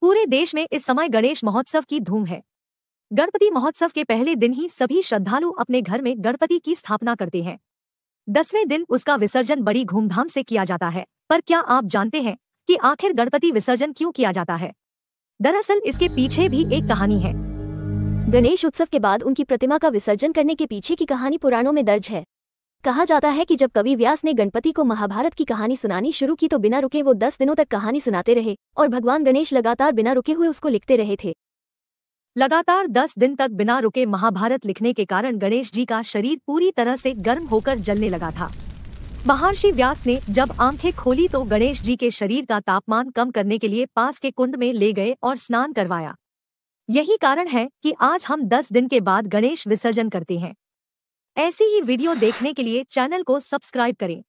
पूरे देश में इस समय गणेश महोत्सव की धूम है गणपति महोत्सव के पहले दिन ही सभी श्रद्धालु अपने घर में गणपति की स्थापना करते हैं दसवें दिन उसका विसर्जन बड़ी धूमधाम से किया जाता है पर क्या आप जानते हैं कि आखिर गणपति विसर्जन क्यों किया जाता है दरअसल इसके पीछे भी एक कहानी है गणेश उत्सव के बाद उनकी प्रतिमा का विसर्जन करने के पीछे की कहानी पुराणों में दर्ज है कहा जाता है कि जब कवि व्यास ने गणपति को महाभारत की कहानी सुनानी शुरू की तो बिना रुके वो दस दिनों तक कहानी सुनाते रहे और भगवान गणेश लगातार बिना रुके हुए उसको लिखते रहे थे लगातार दस दिन तक बिना रुके महाभारत लिखने के कारण गणेश जी का शरीर पूरी तरह से गर्म होकर जलने लगा था महर्षि व्यास ने जब आंखें खोली तो गणेश जी के शरीर का तापमान कम करने के लिए पास के कुंड में ले गए और स्नान करवाया यही कारण है कि आज हम दस दिन के बाद गणेश विसर्जन करते हैं ऐसी ही वीडियो देखने के लिए चैनल को सब्सक्राइब करें